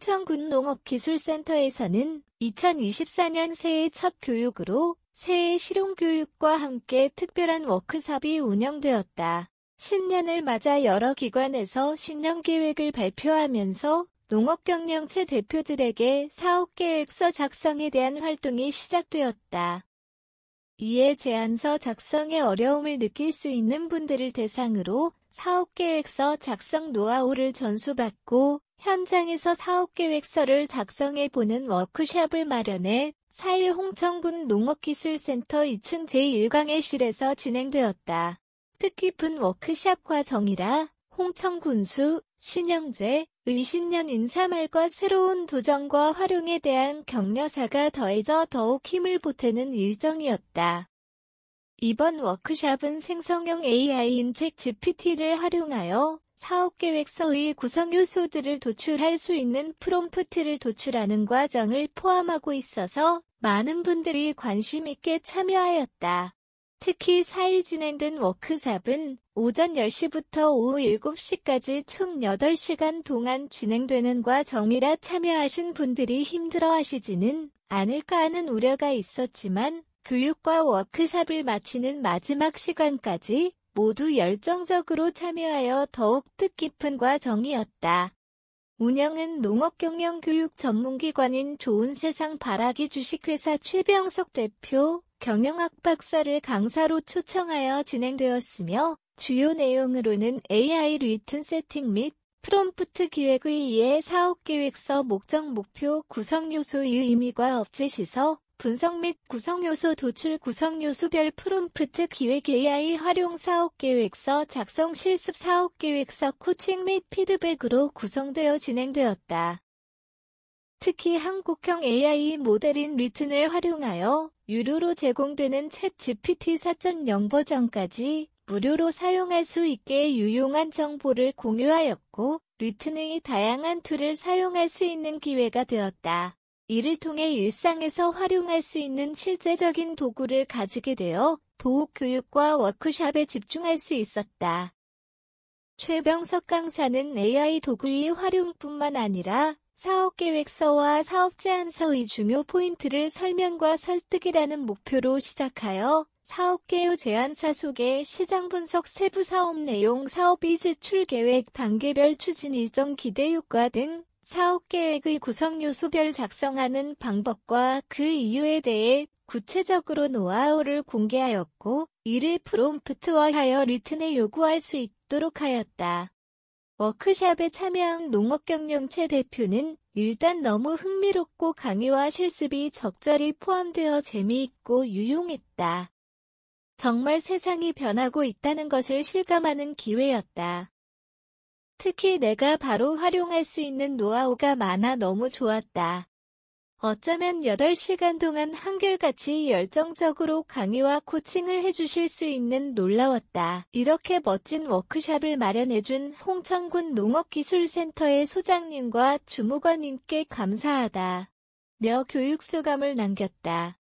충청군 농업기술센터에서는 2024년 새해 첫 교육으로 새해 실용교육과 함께 특별한 워크샵이 운영되었다. 신년을 맞아 여러 기관에서 신년계획을 발표하면서 농업경영체 대표들에게 사업계획서 작성에 대한 활동이 시작되었다. 이에 제안서 작성에 어려움을 느낄 수 있는 분들을 대상으로 사업계획서 작성 노하우를 전수받고 현장에서 사업계획서를 작성해보는 워크샵을 마련해 4일 홍천군 농업기술센터 2층 제1강의실에서 진행되었다. 특히 은 워크샵 과정이라 홍천군수, 신영재, 의신년 인사말과 새로운 도전과 활용에 대한 격려사가 더해져 더욱 힘을 보태는 일정이었다. 이번 워크샵은 생성형 AI인 책 GPT를 활용하여 사업계획서의 구성 요소들을 도출할 수 있는 프롬프트를 도출하는 과정을 포함하고 있어서 많은 분들이 관심 있게 참여하였다. 특히 4일 진행된 워크샵은 오전 10시부터 오후 7시까지 총 8시간 동안 진행되는 과정이라 참여하신 분들이 힘들어하시지는 않을까 하는 우려가 있었지만 교육과 워크샵을 마치는 마지막 시간까지 모두 열정적으로 참여하여 더욱 뜻깊은 과정이었다. 운영은 농업경영교육 전문기관인 좋은 세상 바라기 주식회사 최병석 대표, 경영학 박사를 강사로 초청하여 진행되었으며 주요 내용으로는 AI 리튼 세팅 및 프롬프트 기획에 의해 사업계획서 목적 목표 구성요소의 의미과 업체 시서, 분석 및 구성요소 도출 구성요소별 프롬프트 기획 AI 활용 사업계획서 작성 실습 사업계획서 코칭 및 피드백으로 구성되어 진행되었다. 특히 한국형 AI 모델인 리튼을 활용하여 유료로 제공되는 챗 GPT 4.0 버전까지 무료로 사용할 수 있게 유용한 정보를 공유하였고, 리튼의 다양한 툴을 사용할 수 있는 기회가 되었다. 이를 통해 일상에서 활용할 수 있는 실제적인 도구를 가지게 되어 도옥 교육과 워크샵에 집중할 수 있었다. 최병석 강사는 AI 도구의 활용뿐만 아니라 사업계획서와 사업제안서의 중요 포인트를 설명과 설득이라는 목표로 시작하여 사업계획 제안서 속에 시장 분석, 세부 사업 내용, 사업비 지출 계획, 단계별 추진 일정 기대 효과 등 사업 계획의 구성 요소별 작성하는 방법과 그 이유에 대해 구체적으로 노하우를 공개하였고 이를 프롬프트화하여 리튼에 요구할 수 있도록 하였다. 워크샵에 참여한 농업경영체 대표는 일단 너무 흥미롭고 강의와 실습이 적절히 포함되어 재미있고 유용했다. 정말 세상이 변하고 있다는 것을 실감하는 기회였다. 특히 내가 바로 활용할 수 있는 노하우가 많아 너무 좋았다. 어쩌면 8시간 동안 한결같이 열정적으로 강의와 코칭을 해주실 수 있는 놀라웠다. 이렇게 멋진 워크샵을 마련해준 홍천군 농업기술센터의 소장님과 주무관님께 감사하다. 며 교육소감을 남겼다.